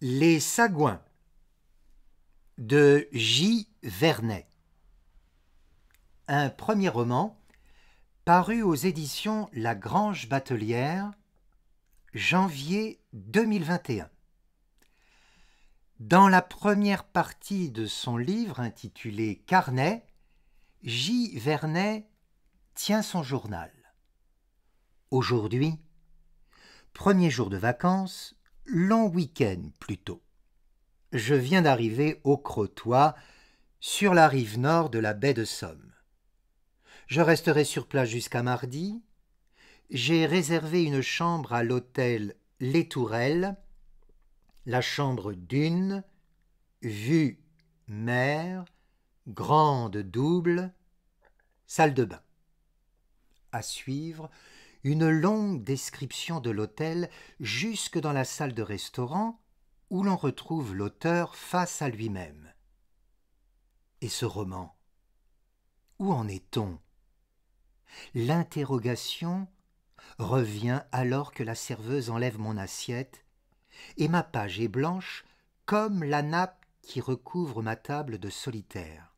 Les sagouins de J. Vernet. Un premier roman paru aux éditions La Grange Batelière, janvier 2021. Dans la première partie de son livre intitulé Carnet, J. Vernet tient son journal. Aujourd'hui, premier jour de vacances, long week-end plutôt. Je viens d'arriver au Crotoy, sur la rive nord de la baie de Somme. Je resterai sur place jusqu'à mardi. J'ai réservé une chambre à l'hôtel Les Tourelles, la chambre d'une, vue mer, grande double, salle de bain. À suivre une longue description de l'hôtel jusque dans la salle de restaurant où l'on retrouve l'auteur face à lui-même. Et ce roman Où en est-on L'interrogation revient alors que la serveuse enlève mon assiette et ma page est blanche comme la nappe qui recouvre ma table de solitaire.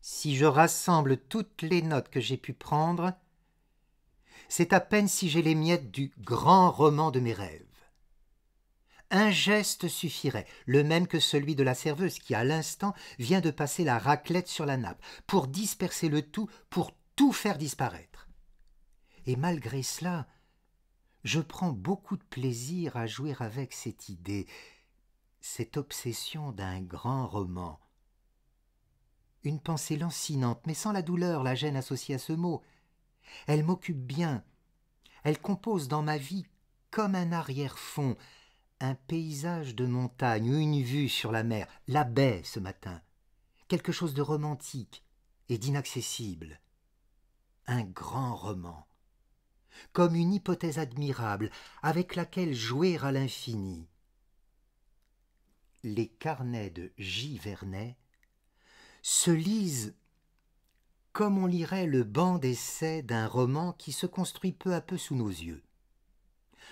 Si je rassemble toutes les notes que j'ai pu prendre, c'est à peine si j'ai les miettes du grand roman de mes rêves. Un geste suffirait, le même que celui de la serveuse qui, à l'instant, vient de passer la raclette sur la nappe, pour disperser le tout, pour tout faire disparaître. Et malgré cela, je prends beaucoup de plaisir à jouer avec cette idée, cette obsession d'un grand roman. Une pensée lancinante, mais sans la douleur, la gêne associée à ce mot, elle m'occupe bien. Elle compose dans ma vie comme un arrière-fond, un paysage de montagne ou une vue sur la mer, la baie ce matin, quelque chose de romantique et d'inaccessible. Un grand roman, comme une hypothèse admirable avec laquelle jouer à l'infini. Les carnets de J. Vernet se lisent comme on lirait le banc d'essai d'un roman qui se construit peu à peu sous nos yeux.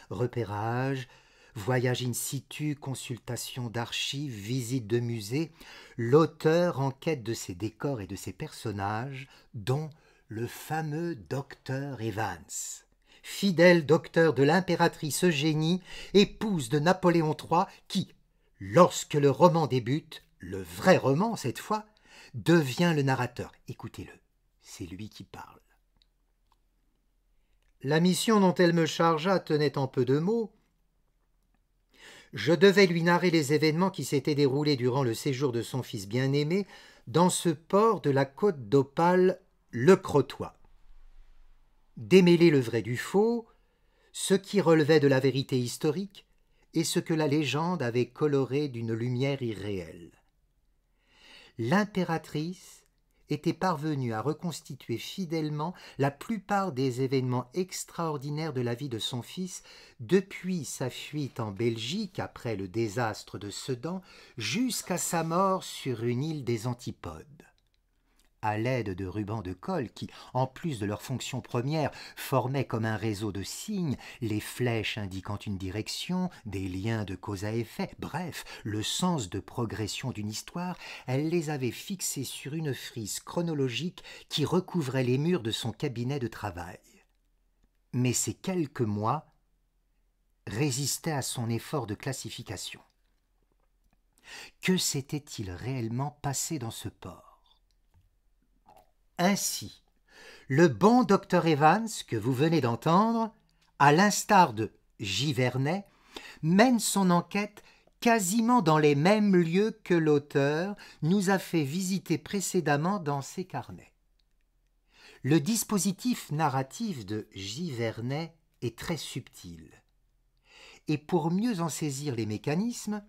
Repérage, voyage in situ, consultation d'archives, visite de musées, l'auteur en quête de ses décors et de ses personnages, dont le fameux docteur Evans. Fidèle docteur de l'impératrice Eugénie, épouse de Napoléon III, qui, lorsque le roman débute, le vrai roman cette fois, devient le narrateur. Écoutez-le c'est lui qui parle. La mission dont elle me chargea tenait en peu de mots. Je devais lui narrer les événements qui s'étaient déroulés durant le séjour de son fils bien-aimé dans ce port de la côte d'Opale, le Crotoy. Démêler le vrai du faux, ce qui relevait de la vérité historique et ce que la légende avait coloré d'une lumière irréelle. L'impératrice était parvenu à reconstituer fidèlement la plupart des événements extraordinaires de la vie de son fils, depuis sa fuite en Belgique après le désastre de Sedan jusqu'à sa mort sur une île des Antipodes à l'aide de rubans de colle qui, en plus de leur fonction première, formaient comme un réseau de signes, les flèches indiquant une direction, des liens de cause à effet, bref, le sens de progression d'une histoire, elle les avait fixés sur une frise chronologique qui recouvrait les murs de son cabinet de travail. Mais ces quelques mois résistaient à son effort de classification. Que s'était-il réellement passé dans ce port ainsi Le bon docteur Evans, que vous venez d'entendre, à l'instar de Givernet, mène son enquête quasiment dans les mêmes lieux que l'auteur nous a fait visiter précédemment dans ses carnets. Le dispositif narratif de Givernet est très subtil. Et pour mieux en saisir les mécanismes,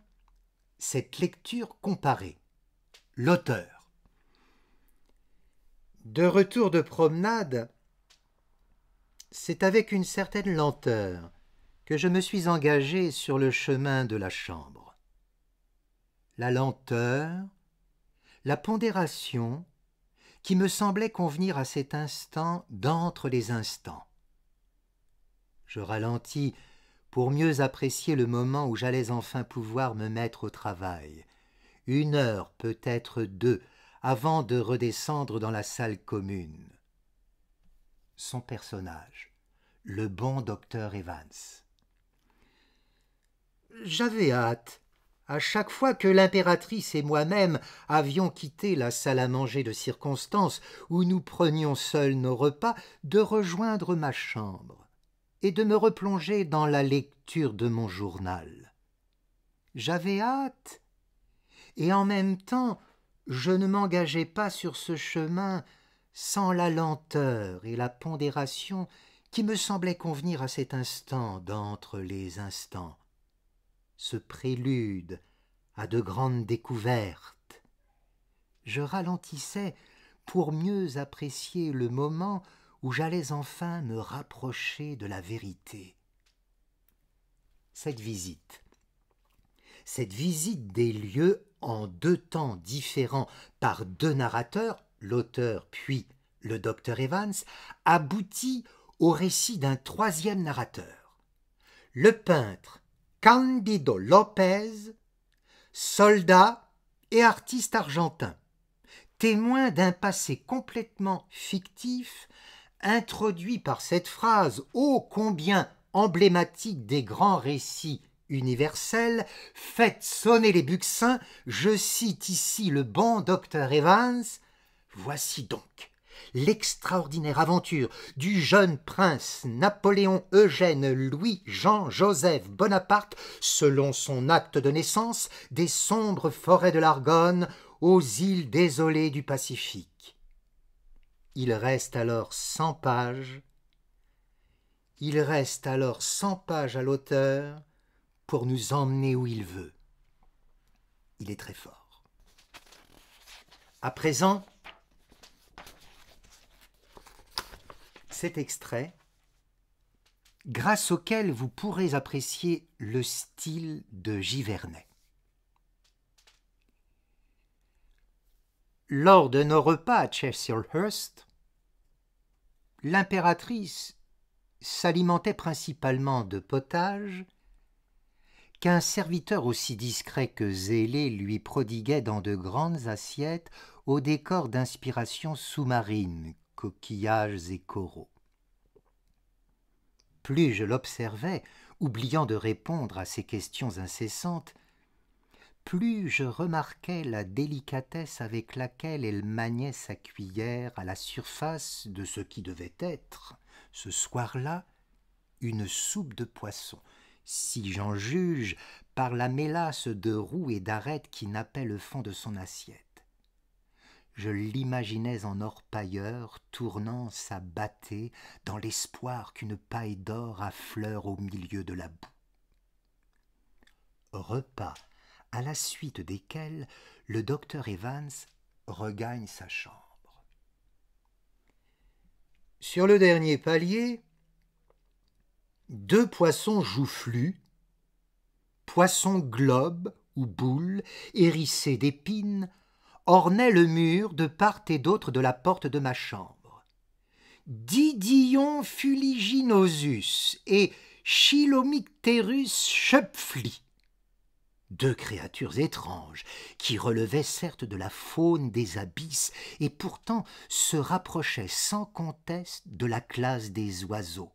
cette lecture comparée. L'auteur de retour de promenade, c'est avec une certaine lenteur que je me suis engagé sur le chemin de la chambre. La lenteur, la pondération, qui me semblait convenir à cet instant d'entre les instants. Je ralentis pour mieux apprécier le moment où j'allais enfin pouvoir me mettre au travail. Une heure, peut-être deux, avant de redescendre dans la salle commune. Son personnage, le bon docteur Evans. J'avais hâte. À chaque fois que l'impératrice et moi-même avions quitté la salle à manger de circonstance où nous prenions seuls nos repas, de rejoindre ma chambre et de me replonger dans la lecture de mon journal. J'avais hâte, et en même temps je ne m'engageais pas sur ce chemin sans la lenteur et la pondération qui me semblaient convenir à cet instant d'entre les instants, ce prélude à de grandes découvertes. Je ralentissais pour mieux apprécier le moment où j'allais enfin me rapprocher de la vérité. Cette visite, cette visite des lieux en deux temps différents par deux narrateurs, l'auteur puis le docteur Evans, aboutit au récit d'un troisième narrateur. Le peintre Candido Lopez, soldat et artiste argentin, témoin d'un passé complètement fictif, introduit par cette phrase ô combien emblématique des grands récits universelle, faites sonner les buxins, je cite ici le bon docteur Evans. Voici donc l'extraordinaire aventure du jeune prince Napoléon Eugène Louis Jean-Joseph Bonaparte, selon son acte de naissance, des sombres forêts de l'Argonne aux îles désolées du Pacifique. Il reste alors cent pages. Il reste alors cent pages à l'auteur pour nous emmener où il veut. Il est très fort. À présent, cet extrait grâce auquel vous pourrez apprécier le style de Givernet. Lors de nos repas à Cheshirehurst, l'impératrice s'alimentait principalement de potage qu'un serviteur aussi discret que zélé lui prodiguait dans de grandes assiettes au décor d'inspiration sous-marine, coquillages et coraux. Plus je l'observais, oubliant de répondre à ses questions incessantes, plus je remarquais la délicatesse avec laquelle elle maniait sa cuillère à la surface de ce qui devait être, ce soir-là, une soupe de poisson, si j'en juge, par la mélasse de roues et d'arêtes qui nappait le fond de son assiette. Je l'imaginais en orpailleur tournant sa bâtée, dans l'espoir qu'une paille d'or affleure au milieu de la boue. Repas, à la suite desquels le docteur Evans regagne sa chambre. Sur le dernier palier, deux poissons joufflus, poissons globes ou boules, hérissés d'épines, ornaient le mur de part et d'autre de la porte de ma chambre. Didion fuliginosus et Chilomicterus schöpfli, deux créatures étranges qui relevaient certes de la faune des abysses et pourtant se rapprochaient sans conteste de la classe des oiseaux.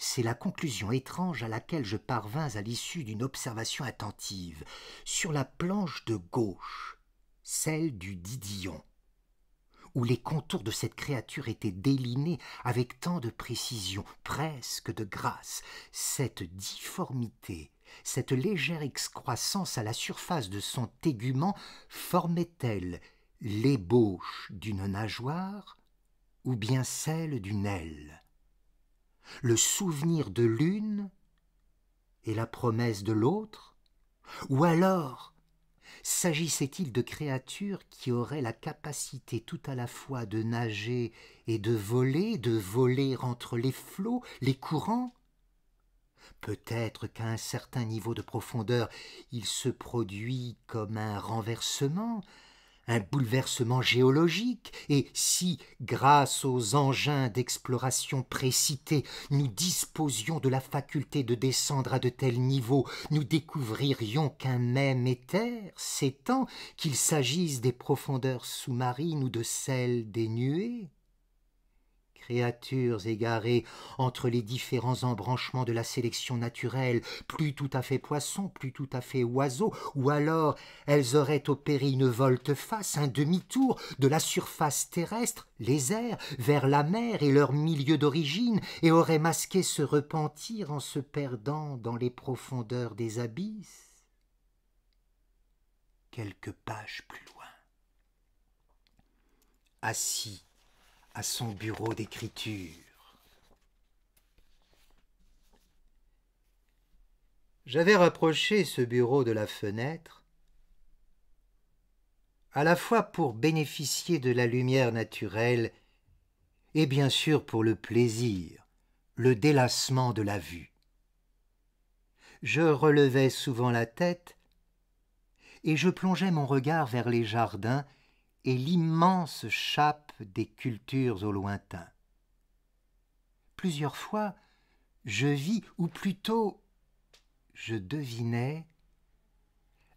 C'est la conclusion étrange à laquelle je parvins à l'issue d'une observation attentive. Sur la planche de gauche, celle du Didion, où les contours de cette créature étaient délinés avec tant de précision, presque de grâce, cette difformité, cette légère excroissance à la surface de son tégument formait-elle l'ébauche d'une nageoire ou bien celle d'une aile le souvenir de l'une et la promesse de l'autre Ou alors s'agissait-il de créatures qui auraient la capacité tout à la fois de nager et de voler, de voler entre les flots, les courants Peut-être qu'à un certain niveau de profondeur, il se produit comme un renversement, un bouleversement géologique, et si, grâce aux engins d'exploration précités, nous disposions de la faculté de descendre à de tels niveaux, nous découvririons qu'un même éther s'étend, qu'il s'agisse des profondeurs sous-marines ou de celles des nuées créatures égarées entre les différents embranchements de la sélection naturelle, plus tout à fait poissons, plus tout à fait oiseaux, ou alors elles auraient opéré une volte-face, un demi-tour de la surface terrestre, les airs, vers la mer et leur milieu d'origine, et auraient masqué ce repentir en se perdant dans les profondeurs des abysses. Quelques pages plus loin. Assis à son bureau d'écriture. J'avais rapproché ce bureau de la fenêtre, à la fois pour bénéficier de la lumière naturelle et bien sûr pour le plaisir, le délassement de la vue. Je relevais souvent la tête et je plongeais mon regard vers les jardins et l'immense chape des cultures au lointain. Plusieurs fois, je vis, ou plutôt, je devinais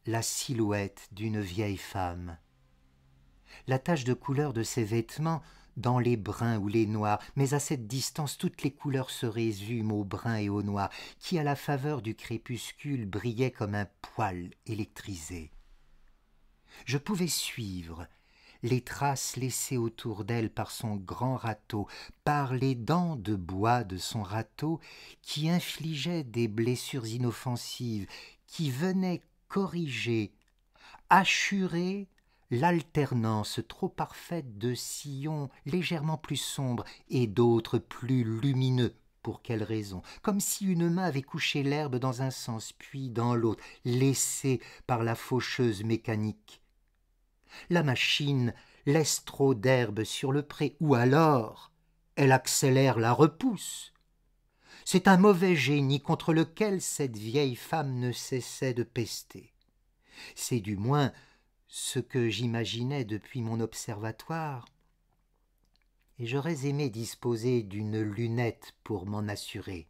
la silhouette d'une vieille femme, la tache de couleur de ses vêtements dans les bruns ou les noirs, mais à cette distance toutes les couleurs se résument au brun et au noir, qui à la faveur du crépuscule brillaient comme un poil électrisé. Je pouvais suivre les traces laissées autour d'elle par son grand râteau, par les dents de bois de son râteau, qui infligeaient des blessures inoffensives, qui venaient corriger, assurer l'alternance trop parfaite de sillons légèrement plus sombres et d'autres plus lumineux. Pour quelle raison Comme si une main avait couché l'herbe dans un sens puis dans l'autre, laissée par la faucheuse mécanique. La machine laisse trop d'herbe sur le pré, ou alors elle accélère la repousse. C'est un mauvais génie contre lequel cette vieille femme ne cessait de pester. C'est du moins ce que j'imaginais depuis mon observatoire, et j'aurais aimé disposer d'une lunette pour m'en assurer.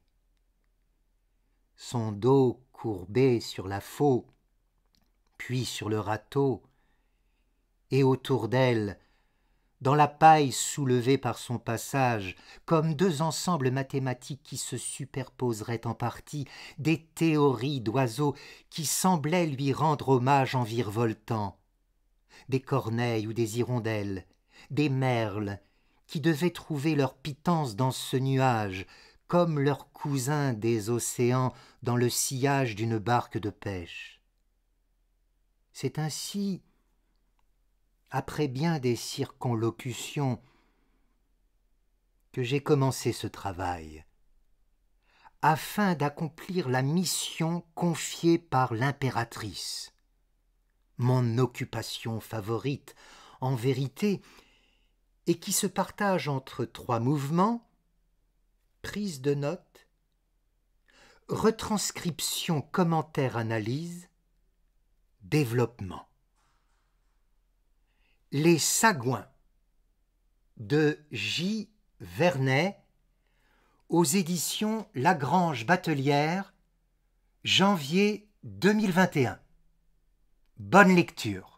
Son dos courbé sur la faux, puis sur le râteau, et autour d'elle, dans la paille soulevée par son passage, comme deux ensembles mathématiques qui se superposeraient en partie, des théories d'oiseaux qui semblaient lui rendre hommage en virevoltant, des corneilles ou des hirondelles, des merles, qui devaient trouver leur pitance dans ce nuage, comme leurs cousins des océans dans le sillage d'une barque de pêche. C'est ainsi après bien des circonlocutions, que j'ai commencé ce travail, afin d'accomplir la mission confiée par l'impératrice. Mon occupation favorite, en vérité, et qui se partage entre trois mouvements, prise de notes, retranscription, commentaire, analyse, développement. Les Sagouins de J. Vernet aux éditions Lagrange Batelière, janvier 2021. Bonne lecture.